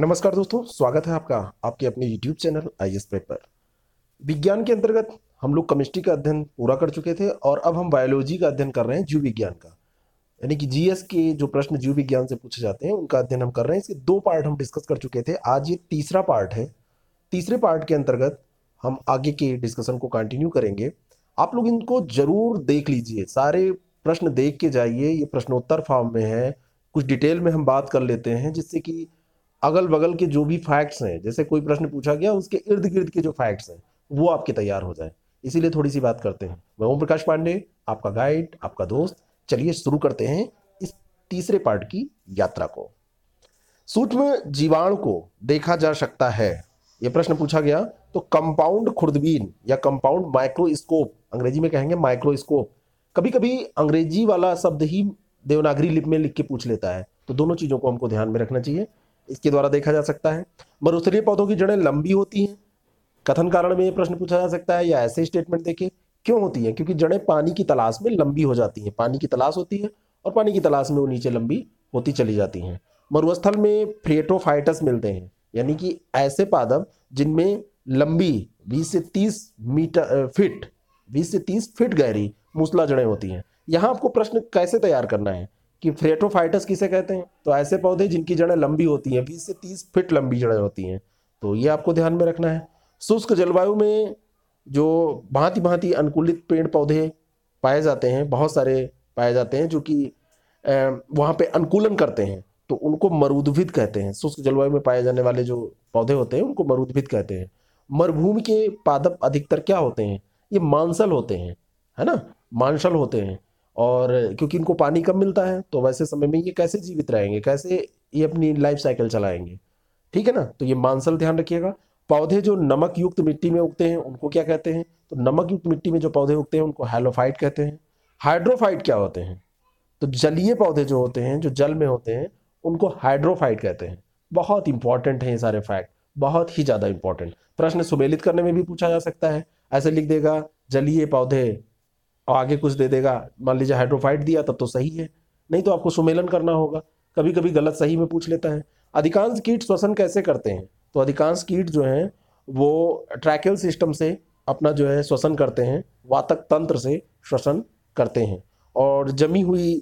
नमस्कार दोस्तों स्वागत है आपका आपके अपने YouTube channel I S paper विज्ञान के अंतर्गत हम लोग केमिस्ट्री का अध्ययन पूरा कर चुके थे और अब हम बायोलॉजी का अध्ययन कर रहे हैं जीव विज्ञान का यानी कि जीएस के जो प्रश्न जीव विज्ञान से पूछे जाते हैं उनका अध्ययन हम कर रहे हैं इसके दो पार्ट हम डिस्कस कर चुके थे आज ये तीसरा पार्ट है तीसरे पार्ट के अंतर्गत हम आगे के डिस्कशन को कंटिन्यू करेंगे आप लोग इनको जरूर देख लीजिए सारे प्रश्न देख के जाइए ये प्रश्नोत्तर फॉर्म में है कुछ डिटेल में हम बात कर लेते हैं जिससे कि अगल बगल के जो भी फैक्ट्स हैं जैसे कोई प्रश्न पूछा गया उसके इर्द गिर्द के जो फैक्ट्स हैं वो आपके तैयार हो जाए इसीलिए थोड़ी सी बात करते हैं मैं ओम प्रकाश पांडे आपका गाइड आपका दोस्त चलिए शुरू करते हैं इस तीसरे पार्ट की यात्रा को सूक्ष्म जीवाणु को देखा जा सकता है यह प्रश्न पूछा गया तो कंपाउंड खुर्दबीन या कंपाउंड माइक्रोस्कोप अंग्रेजी में कहेंगे माइक्रोस्कोप कभी कभी अंग्रेजी वाला शब्द ही देवनागरी लिप में लिख के पूछ लेता है तो दोनों चीज़ों को हमको ध्यान में रखना चाहिए इसके द्वारा देखा जा सकता है मरुस्थलीय पौधों की जड़ें लंबी होती हैं कथन कारण में ये प्रश्न पूछा जा सकता है या ऐसे स्टेटमेंट देखे क्यों होती है क्योंकि जड़ें पानी की तलाश में लंबी हो जाती हैं पानी की तलाश होती है और पानी की तलाश में वो नीचे लंबी होती चली जाती हैं मरुस्थल में फ्रेटोफाइटस मिलते हैं यानी कि ऐसे पादप जिनमें लंबी 20 से 30 मीटर फिट 20 से 30 फिट गहरी मूसला जड़ें होती हैं यहाँ आपको प्रश्न कैसे तैयार करना है कि फ्रेटोफाइटस किसे कहते हैं तो ऐसे पौधे जिनकी जड़ें लंबी होती हैं बीस से तीस फिट लंबी जड़ें होती हैं तो ये आपको ध्यान में रखना है शुष्क जलवायु में जो भांति भांति अनुकूलित पेड़ पौधे पाए जाते हैं बहुत सारे पाए जाते हैं जो कि वहाँ पे अनुकूलन करते हैं तो उनको मरुद्भिद कहते हैं शुष्क जलवायु में पाए जाने वाले जो पौधे होते हैं उनको मरुद्भिद कहते हैं मरुभूमि के पादप अधिकतर क्या होते हैं ये मांसल होते हैं है ना मांसल होते हैं और क्योंकि इनको पानी कम मिलता है तो वैसे समय में ये कैसे जीवित रहेंगे कैसे ये अपनी लाइफ साइकिल चलाएंगे ठीक है ना तो ये मानसल ध्यान रखिएगा पौधे जो नमक युक्त मिट्टी में उगते हैं उनको क्या कहते हैं तो नमक युक्त मिट्टी में जो पौधे उगते हैं उनको हेलोफाइट कहते हैं हाइड्रोफाइट क्या होते हैं तो जलीय पौधे जो होते हैं जो जल में होते हैं उनको हाइड्रोफाइट कहते हैं बहुत इंपॉर्टेंट है ये सारे फैक्ट बहुत ही ज़्यादा इंपॉर्टेंट प्रश्न सुमेलित करने में भी पूछा जा सकता है ऐसे लिख देगा जलीय पौधे और आगे कुछ दे देगा मान लीजिए हाइड्रोफाइट दिया तब तो सही है नहीं तो आपको सुमेलन करना होगा कभी कभी गलत सही में पूछ लेता है अधिकांश कीट श्वसन कैसे करते हैं तो अधिकांश कीट जो हैं वो ट्रैकल सिस्टम से अपना जो है श्वसन करते हैं वातक तंत्र से श्वसन करते हैं और जमी हुई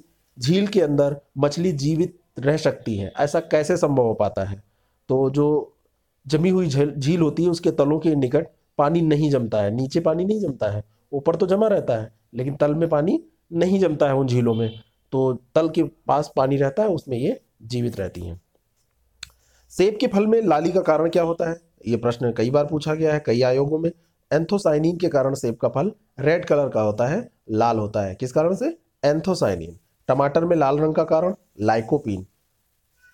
झील के अंदर मछली जीवित रह सकती है ऐसा कैसे संभव हो पाता है तो जो जमी हुई झील होती है उसके तलों के निकट पानी नहीं जमता है नीचे पानी नहीं जमता है ऊपर तो जमा रहता है लेकिन तल में पानी नहीं जमता है उन झीलों में तो तल के पास पानी रहता है उसमें ये जीवित रहती हैं सेब के फल में लाली का कारण क्या होता है ये प्रश्न कई बार पूछा गया है कई आयोगों में एंथोसाइनिन के कारण सेब का फल रेड कलर का होता है लाल होता है किस कारण से एंथोसाइनिन टमाटर में लाल रंग का कारण लाइकोपिन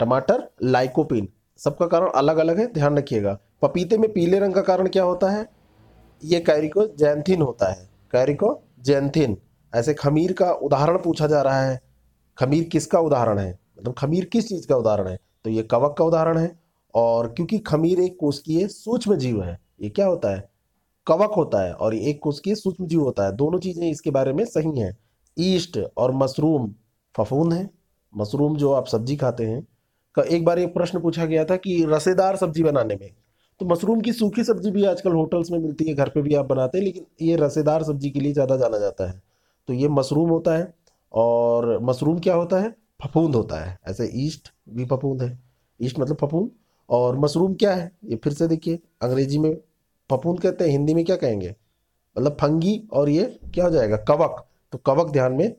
टमाटर लाइकोपिन सबका कारण अलग अलग है ध्यान रखिएगा पपीते में पीले रंग का कारण क्या होता है ये कैरिको जैंथिन होता है कैरिको जैनथिन ऐसे खमीर का उदाहरण पूछा जा रहा है खमीर किसका उदाहरण है मतलब खमीर किस चीज़ का उदाहरण है तो ये कवक का उदाहरण है और क्योंकि खमीर एक की सूक्ष्म जीव है ये क्या होता है कवक होता है और एक की सूक्ष्म जीव होता है दोनों चीज़ें इसके बारे में सही हैं ईस्ट और मशरूम फफूंद है मशरूम जो आप सब्जी खाते हैं का एक बार एक प्रश्न पूछा गया था कि रसेदार सब्जी बनाने में तो मशरूम की सूखी सब्जी भी आजकल होटल्स में मिलती है घर पे भी आप बनाते हैं लेकिन ये रसेदार सब्जी के लिए ज़्यादा जाना जाता है तो ये मशरूम होता है और मशरूम क्या होता है फफूंद होता है ऐसे ईस्ट भी फफूंद है ईस्ट मतलब फफूंद और मशरूम क्या है ये फिर से देखिए अंग्रेजी में फफूंद कहते हैं हिंदी में क्या कहेंगे मतलब फंगी और ये क्या हो जाएगा कवक तो कवक ध्यान में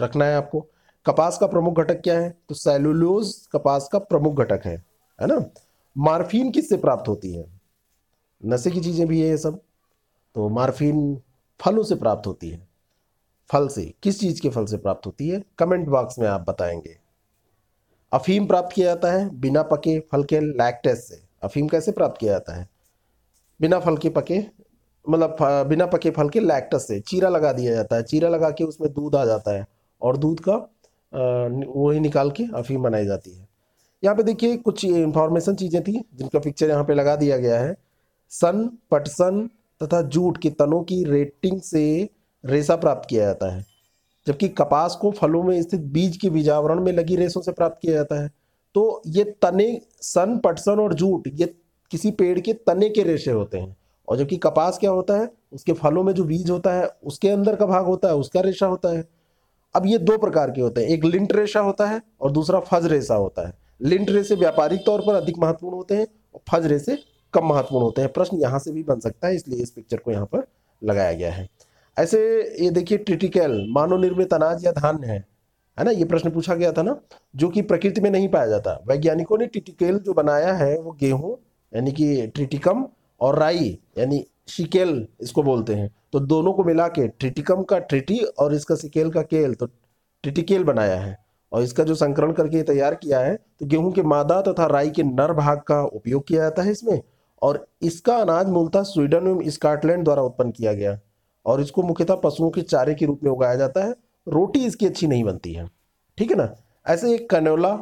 रखना है आपको कपास का प्रमुख घटक क्या है तो सेलुलोज कपास का प्रमुख घटक है है ना मार्फिन किससे प्राप्त होती है नशे की चीज़ें भी है ये सब तो मार्फिन फलों से प्राप्त होती है फल से किस चीज़ के फल से प्राप्त होती है कमेंट बॉक्स में आप बताएंगे अफीम प्राप्त किया जाता है बिना पके फल के लैक्टेस से अफीम कैसे प्राप्त किया जाता है बिना फल के पके मतलब बिना पके फल के लैक्टस से चीरा लगा दिया जाता है चीरा लगा के उसमें दूध आ जाता है और दूध का वही निकाल के अफीम बनाई जाती है यहाँ पे देखिए कुछ इंफॉर्मेशन चीज़ें थी जिनका पिक्चर यहाँ पे लगा दिया गया है सन पटसन तथा जूट के तनों की रेटिंग से रेशा प्राप्त किया जाता है जबकि कपास को फलों में स्थित बीज के बीजावरण में लगी रेशों से प्राप्त किया जाता है तो ये तने सन पटसन और जूट ये किसी पेड़ के तने के रेशे होते हैं और जबकि कपास क्या होता है उसके फलों में जो बीज होता है उसके अंदर का भाग होता है उसका रेशा होता है अब ये दो प्रकार के होते हैं एक लिंट रेशा होता है और दूसरा फज रेशा होता है लिंट रेसे व्यापारिक तौर पर अधिक महत्वपूर्ण होते हैं और फज रेसे कम महत्वपूर्ण होते हैं प्रश्न यहाँ से भी बन सकता है इसलिए इस पिक्चर को यहाँ पर लगाया गया है ऐसे ये देखिए ट्रिटिकल मानव निर्मित अनाज या धान्य है है ना ये प्रश्न पूछा गया था ना जो कि प्रकृति में नहीं पाया जाता वैज्ञानिकों ने टिटिकल जो बनाया है वो गेहूं यानी कि ट्रिटिकम और राई यानी शिकेल इसको बोलते हैं तो दोनों को मिला के ट्रिटिकम का ट्रिटी और इसका सिकेल का केल तो ट्रिटिकेल बनाया है और इसका जो संकरण करके तैयार किया है तो गेहूं के मादा तथा राई के नर भाग का उपयोग किया जाता है इसमें और इसका अनाज मूलतः स्वीडन एवं स्कॉटलैंड द्वारा उत्पन्न किया गया और इसको मुख्यतः पशुओं के चारे के रूप में उगाया जाता है रोटी इसकी अच्छी नहीं बनती है ठीक है ना ऐसे एक कनोला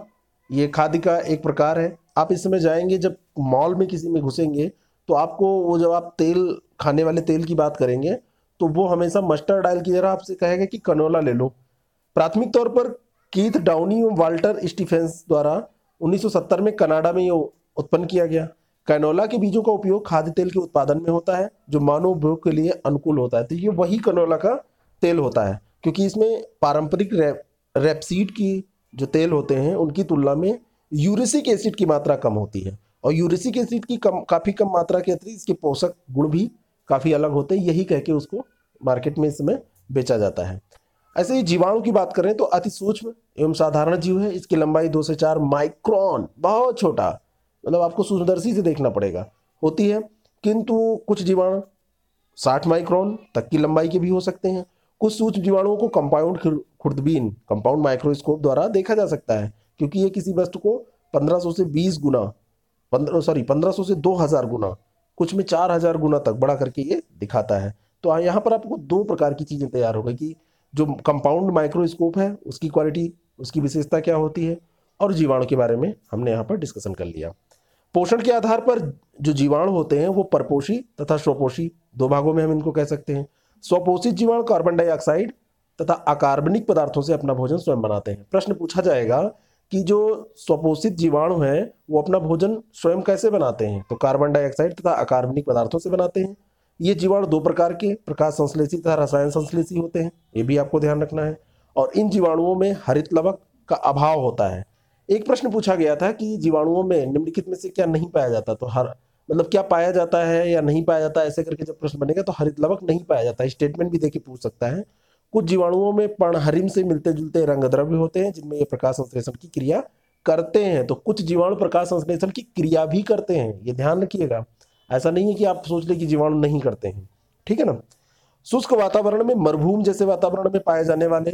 ये खाद्य का एक प्रकार है आप इस समय जाएंगे जब मॉल में किसी में घुसेंगे तो आपको वो जब आप तेल खाने वाले तेल की बात करेंगे तो वो हमेशा मस्टर्ड ऑयल की जरा आपसे कहेगा कि कनोला ले लो प्राथमिक तौर पर कीथ डाउनी और वाल्टर स्टीफेंस द्वारा 1970 में कनाडा में ये उत्पन्न किया गया कैनोला के बीजों का उपयोग खाद्य तेल के उत्पादन में होता है जो मानव उपयोग के लिए अनुकूल होता है तो ये वही कैनोला का तेल होता है क्योंकि इसमें पारंपरिक रैप रेपसीड की जो तेल होते हैं उनकी तुलना में यूरिसिक एसिड की मात्रा कम होती है और यूरिसिक एसिड की कम काफ़ी कम मात्रा के अतिरिक्त इसके पोषक गुण भी काफ़ी अलग होते हैं यही कह के उसको मार्केट में इसमें बेचा जाता है ऐसे ही जीवाणु की बात करें तो अति सूक्ष्म एवं साधारण जीव है इसकी लंबाई दो से चार माइक्रॉन बहुत छोटा मतलब आपको सूक्ष्मदर्शी से देखना पड़ेगा होती है किंतु कुछ जीवाणु साठ माइक्रॉन तक की लंबाई के भी हो सकते हैं कुछ सूक्ष्म जीवाणुओं को कंपाउंड खुर्दबीन कंपाउंड माइक्रोस्कोप द्वारा देखा जा सकता है क्योंकि ये किसी वस्तु को 1500 से 20 गुना पंद्रह सॉरी 1500 से 2000 गुना कुछ में 4000 गुना तक बड़ा करके ये दिखाता है तो यहाँ पर आपको दो प्रकार की चीज़ें तैयार हो गई कि जो कंपाउंड माइक्रोस्कोप है उसकी क्वालिटी उसकी विशेषता क्या होती है और जीवाणु के बारे में हमने यहाँ पर डिस्कशन कर लिया पोषण के आधार पर जो जीवाणु होते हैं वो परपोषी तथा स्वपोषी दो भागों में हम इनको कह सकते हैं स्वपोषित जीवाणु कार्बन डाइऑक्साइड तथा अकार्बनिक पदार्थों से अपना भोजन स्वयं बनाते हैं प्रश्न पूछा जाएगा कि जो स्वपोषित जीवाणु हैं वो अपना भोजन स्वयं कैसे बनाते हैं तो कार्बन डाइऑक्साइड तथा अकार्बनिक पदार्थों से बनाते हैं ये जीवाणु दो प्रकार के प्रकाश संश्लेषी तथा रसायन संश्लेषी होते हैं ये भी आपको ध्यान रखना है और इन जीवाणुओं में हरित लवक का अभाव होता है एक प्रश्न पूछा गया था कि जीवाणुओं में निम्नलिखित में से क्या नहीं पाया जाता तो हर मतलब क्या पाया जाता है या नहीं पाया जाता ऐसे करके जब प्रश्न बनेगा तो हरित लवक नहीं पाया जाता स्टेटमेंट भी देखिए पूछ सकता है कुछ जीवाणुओं में पर्णहरिम से मिलते जुलते रंग द्रव्य होते हैं जिनमें ये प्रकाश संश्लेषण की क्रिया करते हैं तो कुछ जीवाणु प्रकाश संश्लेषण की क्रिया भी करते हैं ये ध्यान रखिएगा ऐसा नहीं है कि आप सोच लें कि जीवाणु नहीं करते हैं ठीक है ना शुष्क वातावरण में मरभूम जैसे वातावरण में पाए जाने वाले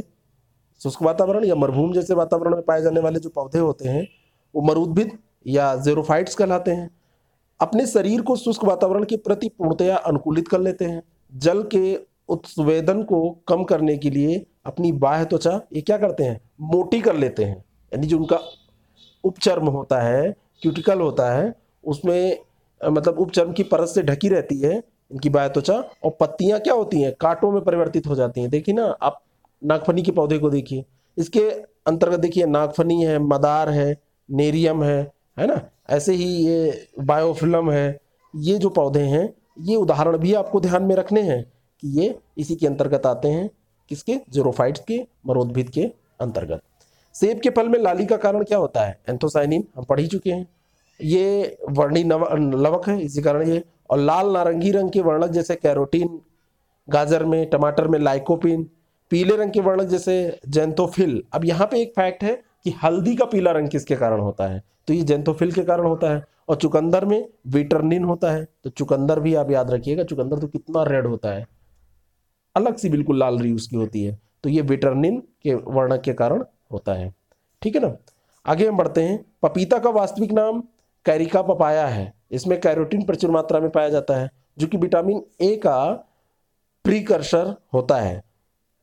शुष्क वातावरण या मरभूम जैसे वातावरण में पाए जाने वाले जो पौधे होते हैं वो मरुद्भिद या जेरोफाइट्स कहलाते हैं अपने शरीर को शुष्क वातावरण के प्रति पूर्णतया अनुकूलित कर लेते हैं जल के उत्सवेदन को कम करने के लिए अपनी बाह्य त्वचा ये क्या करते हैं मोटी कर लेते हैं यानी जो उनका उपचर्म होता है क्यूटिकल होता है उसमें मतलब उपचर्म की परत से ढकी रहती है इनकी बाय त्वचा और पत्तियां क्या होती हैं कांटों में परिवर्तित हो जाती हैं देखिए ना आप नागफनी के पौधे को देखिए इसके अंतर्गत देखिए नागफनी है मदार है नेरियम है है ना ऐसे ही ये बायोफिल्म है ये जो पौधे हैं ये उदाहरण भी आपको ध्यान में रखने हैं कि ये इसी के अंतर्गत आते हैं किसके जीरोफाइट्स के मरोदभिद के अंतर्गत सेब के फल में लाली का कारण क्या होता है एंथोसाइनिन हम पढ़ ही चुके हैं ये वर्णी लवक है इसी कारण ये और लाल नारंगी रंग के वर्णक जैसे कैरोटीन गाजर में टमाटर में लाइकोपिन पीले रंग के वर्णक जैसे जेंथोफिल अब यहाँ पे एक फैक्ट है कि हल्दी का पीला रंग किसके कारण होता है तो ये जेंथोफिल के कारण होता है और चुकंदर में विटरनिन होता है तो चुकंदर भी आप याद रखिएगा चुकंदर तो कितना रेड होता है अलग सी बिल्कुल लाल रही उसकी होती है तो ये विटरनिन के वर्णक के कारण होता है ठीक है ना आगे हम बढ़ते हैं पपीता का वास्तविक नाम कैरिका पपाया है इसमें कैरोटीन प्रचुर मात्रा में पाया जाता है जो कि विटामिन ए का प्रीकर्सर होता है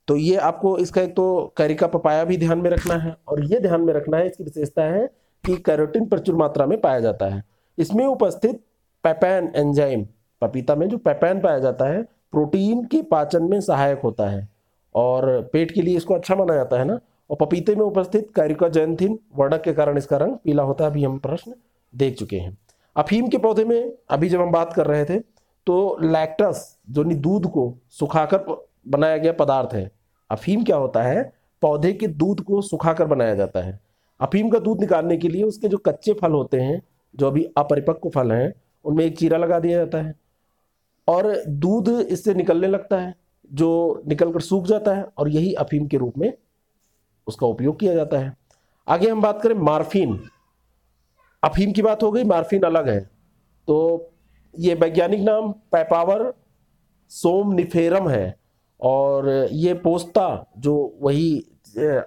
तो ये आपको इसका एक तो कैरिका पपाया भी ध्यान में रखना है और ये ध्यान में रखना है इसकी विशेषता है कि कैरोटीन प्रचुर मात्रा में पाया जाता है इसमें उपस्थित पेपैन एंजाइम पपीता में जो पेपैन पाया जाता है प्रोटीन के पाचन में सहायक होता है और पेट के लिए इसको अच्छा माना जाता है ना और पपीते में उपस्थित कैरिका जैनथिन वर्णक के कारण इसका रंग पीला होता है अभी हम प्रश्न देख चुके हैं अफीम के पौधे में अभी जब हम बात कर रहे थे तो लैक्टस जो दूध को सुखाकर बनाया गया पदार्थ है अफीम क्या होता है पौधे के दूध को सुखाकर बनाया जाता है अफीम का दूध निकालने के लिए उसके जो कच्चे फल होते हैं जो अभी अपरिपक्व फल हैं उनमें एक चीरा लगा दिया जाता है और दूध इससे निकलने लगता है जो निकल सूख जाता है और यही अफीम के रूप में उसका उपयोग किया जाता है आगे हम बात करें मार्फिन अफीम की बात हो गई मार्फिन अलग है तो ये वैज्ञानिक नाम पैपावर सोम निफेरम है और ये पोस्ता जो वही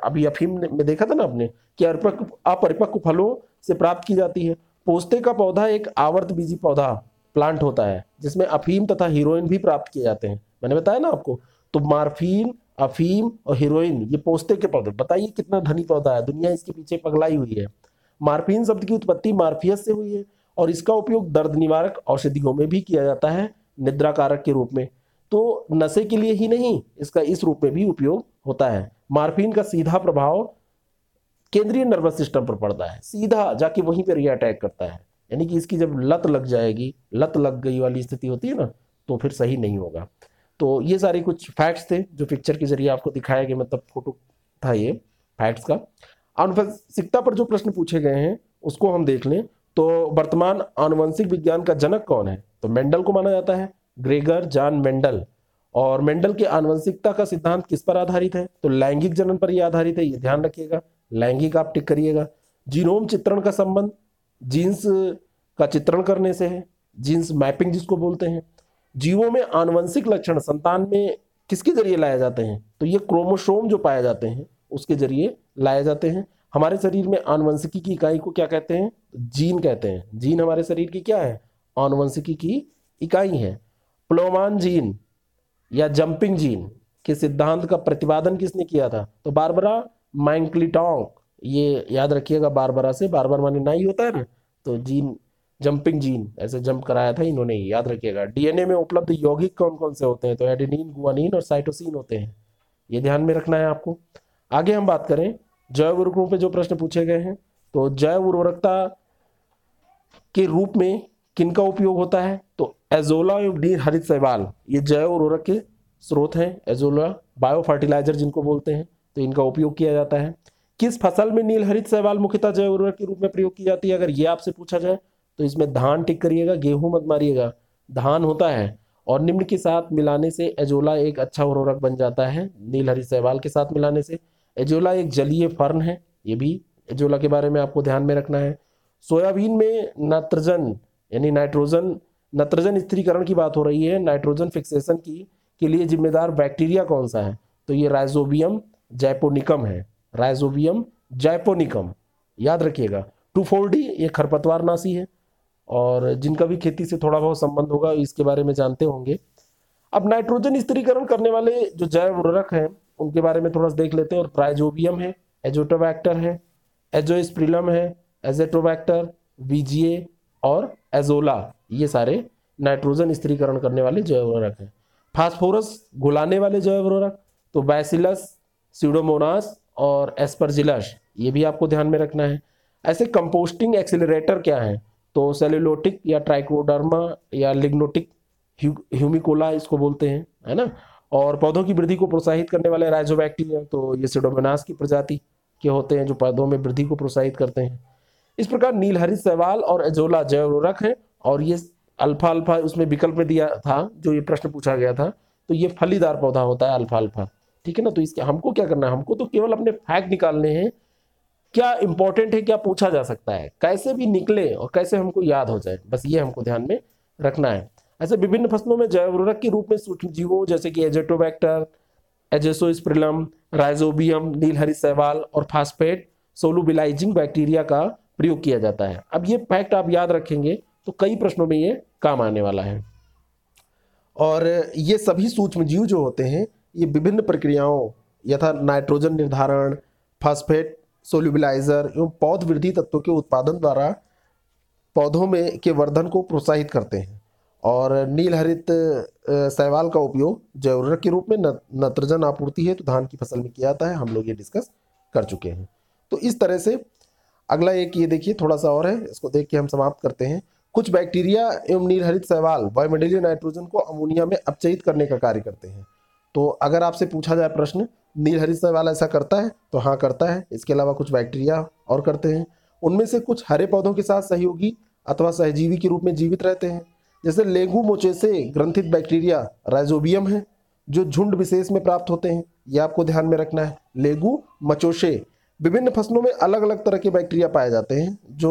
अभी अफीम में देखा था ना आपने कि अपरिपक्व अपरिपक्व फलों से प्राप्त की जाती है पोस्ते का पौधा एक आवर्त बीजी पौधा प्लांट होता है जिसमें अफीम तथा हीरोइन भी प्राप्त किए जाते हैं मैंने बताया ना आपको तो मार्फीन अफीम और हीरोइन ये पोस्ते के पौधे बताइए कितना धनी पौधा है दुनिया इसके पीछे पगलाई हुई है मार्फिन शब्द की उत्पत्ति मार्फियस से हुई है और इसका उपयोग दर्द निवारक औषधियों में भी किया जाता है निद्रा कारक के रूप में तो नशे के लिए ही नहीं इसका इस रूप में भी उपयोग होता है मार्फिन का सीधा प्रभाव केंद्रीय नर्वस सिस्टम पर पड़ता है सीधा जाके वहीं पर अटैक करता है यानी कि इसकी जब लत लग जाएगी लत लग गई वाली स्थिति होती है ना तो फिर सही नहीं होगा तो ये सारे कुछ फैक्ट्स थे जो पिक्चर के जरिए आपको दिखाया गया मतलब फोटो था ये फैक्ट्स का आनुवंशिकता पर जो प्रश्न पूछे गए हैं उसको हम देख लें तो वर्तमान आनुवंशिक विज्ञान का जनक कौन है तो मेंडल को माना जाता है ग्रेगर जान मेंडल और मेंडल के आनुवंशिकता का सिद्धांत किस पर आधारित है तो लैंगिक जनन पर यह आधारित है ये ध्यान रखिएगा लैंगिक आप टिक करिएगा जीनोम चित्रण का संबंध जीन्स का चित्रण करने से है जीन्स मैपिंग जिसको बोलते हैं जीवों में आनुवंशिक लक्षण संतान में किसके जरिए लाए जाते हैं तो ये क्रोमोसोम जो पाए जाते हैं उसके जरिए लाए जाते हैं हमारे शरीर में आनुवंशिकी की इकाई को क्या कहते हैं जीन कहते हैं जीन हमारे शरीर की क्या है आनुवंशिकी की इकाई है प्लोमान जीन या जंपिंग जीन के सिद्धांत का प्रतिपादन किसने किया था तो बारबरा माइंकलिटोंग ये याद रखिएगा बारबरा से बारबर माने ना ही होता है ना तो जीन जंपिंग जीन ऐसे जंप कराया था इन्होंने ही याद रखिएगा डीएनए में उपलब्ध यौगिक कौन कौन से होते हैं तो एडिनिन गुआनिन और साइटोसिन होते हैं ये ध्यान में रखना है आपको आगे हम बात करें जैव उर्वरकों पे जो प्रश्न पूछे गए हैं तो जैव उर्वरकता के रूप में किनका उपयोग होता है तो एजोला एवं डी हरित शैवाल ये जैव उर्वरक के स्रोत हैं एजोला बायो फर्टिलाइजर जिनको बोलते हैं तो इनका उपयोग किया जाता है किस फसल में नीलहरित सहवाल मुख्यतः जैव उर्वरक के रूप में प्रयोग की जाती है अगर ये आपसे पूछा जाए तो इसमें धान टिक करिएगा गेहूं मत मारिएगा धान होता है और निम्न के साथ मिलाने से एजोला एक अच्छा उर्वरक बन जाता है नीलहरित सहवाल के साथ मिलाने से एजोला एक जलीय फर्न है ये भी एजोला के बारे में आपको ध्यान में रखना है सोयाबीन में नाइट्रोजन यानी नाइट्रोजन नाइट्रोजन स्त्रीकरण की बात हो रही है नाइट्रोजन फिक्सेशन की के लिए जिम्मेदार बैक्टीरिया कौन सा है तो ये राइजोबियम जैपोनिकम है राइजोबियम जैपोनिकम याद रखिएगा टू फोर डी ये खरपतवार नासी है और जिनका भी खेती से थोड़ा बहुत संबंध होगा इसके बारे में जानते होंगे अब नाइट्रोजन स्त्रीकरण करने वाले जो जैव उर्वरक हैं उनके बारे में थोड़ा देख लेते हैं और प्राइजोबियम है एजोटोबैक्टर है एजोस्प्रिलम है एजेटोबैक्टर वीजीए और एजोला ये सारे नाइट्रोजन स्त्रीकरण करने वाले जैव उर्वरक हैं फास्फोरस घुलाने वाले जैव तो बैसिलस सीडोमोनास और एस्परजिलस ये भी आपको ध्यान में रखना है ऐसे कंपोस्टिंग एक्सिलरेटर क्या है तो सेल्युलोटिक या ट्राइकोडर्मा या लिग्नोटिक ह्यूमिकोला इसको बोलते हैं है ना और पौधों की वृद्धि को प्रोत्साहित करने वाले राइजोबैक्टीरिया तो ये सिडोमनास की प्रजाति के होते हैं जो पौधों में वृद्धि को प्रोत्साहित करते हैं इस प्रकार नीलहरित सवाल और एजोला जैव उर्वरक है और ये अल्फा अल्फा उसमें विकल्प में दिया था जो ये प्रश्न पूछा गया था तो ये फलीदार पौधा होता है अल्फा अल्फा ठीक है ना तो इसके हमको क्या करना है हमको तो केवल अपने फैक्ट निकालने हैं क्या इंपॉर्टेंट है क्या पूछा जा सकता है कैसे भी निकले और कैसे हमको याद हो जाए बस ये हमको ध्यान में रखना है ऐसे विभिन्न फसलों में जैव उर्वरक के रूप में सूक्ष्म जीवों जैसे कि एजेटोबैक्टर एजेसोस्प्रिलम राइजोबियम नीलहरी सहवाल और फास्फेट सोलूबिलाइजिंग बैक्टीरिया का प्रयोग किया जाता है अब ये फैक्ट आप याद रखेंगे तो कई प्रश्नों में ये काम आने वाला है और ये सभी सूक्ष्म जीव जो होते हैं ये विभिन्न प्रक्रियाओं यथा नाइट्रोजन निर्धारण फास्फेट सोल्यूबिलाइजर एवं पौध वृद्धि तत्वों के उत्पादन द्वारा पौधों में के वर्धन को प्रोत्साहित करते हैं और नील हरित सहवाल का उपयोग जैव उर्वरक के रूप में नत्रजन आपूर्ति है तो धान की फसल में किया जाता है हम लोग ये डिस्कस कर चुके हैं तो इस तरह से अगला एक ये देखिए थोड़ा सा और है इसको देख के हम समाप्त करते हैं कुछ बैक्टीरिया एवं नीलहरित सवाल वायुमंडलीय नाइट्रोजन को अमोनिया में अपचयित करने का कार्य करते हैं तो अगर आपसे पूछा जाए प्रश्न नीलहरित सवाल ऐसा करता है तो हाँ करता है इसके अलावा कुछ बैक्टीरिया और करते हैं उनमें से कुछ हरे पौधों के साथ सहयोगी अथवा सहजीवी के रूप में जीवित रहते हैं जैसे मोचे मोचेसे ग्रंथित बैक्टीरिया राइजोबियम है जो झुंड विशेष में प्राप्त होते हैं ये आपको ध्यान में रखना है लेगू मचोशे विभिन्न फसलों में अलग अलग तरह के बैक्टीरिया पाए जाते हैं जो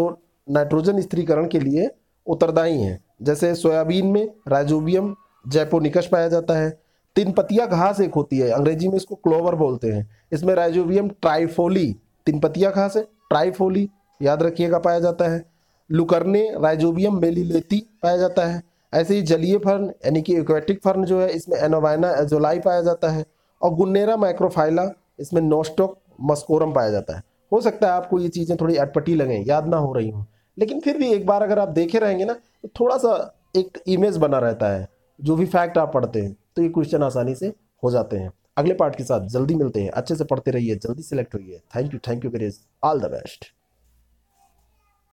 नाइट्रोजन स्त्रीकरण के लिए उत्तरदायी हैं जैसे सोयाबीन में राइजोबियम जैपोनिकस पाया जाता है तीन पतिया घास एक होती है अंग्रेजी में इसको क्लोवर बोलते हैं इसमें राइजोबियम ट्राइफोली तीन पतिया घास है ट्राइफोली याद रखिएगा पाया जाता है लुकरने राइजोबियम मेलिलेती पाया जाता है ऐसे ही जलीय फर्न यानी कि एक्वेटिक फर्न जो है इसमें एनोवाइना एजोलाई पाया जाता है और गुन्नेरा माइक्रोफाइला इसमें नोस्टोक मस्कोरम पाया जाता है हो सकता है आपको ये चीज़ें थोड़ी अटपटी लगें याद ना हो रही हों लेकिन फिर भी एक बार अगर आप देखे रहेंगे ना तो थोड़ा सा एक इमेज बना रहता है जो भी फैक्ट आप पढ़ते हैं तो ये क्वेश्चन आसानी से हो जाते हैं अगले पार्ट के साथ जल्दी मिलते हैं अच्छे से पढ़ते रहिए जल्दी सेलेक्ट होइए थैंक यू थैंक यू ग्रेज ऑल द बेस्ट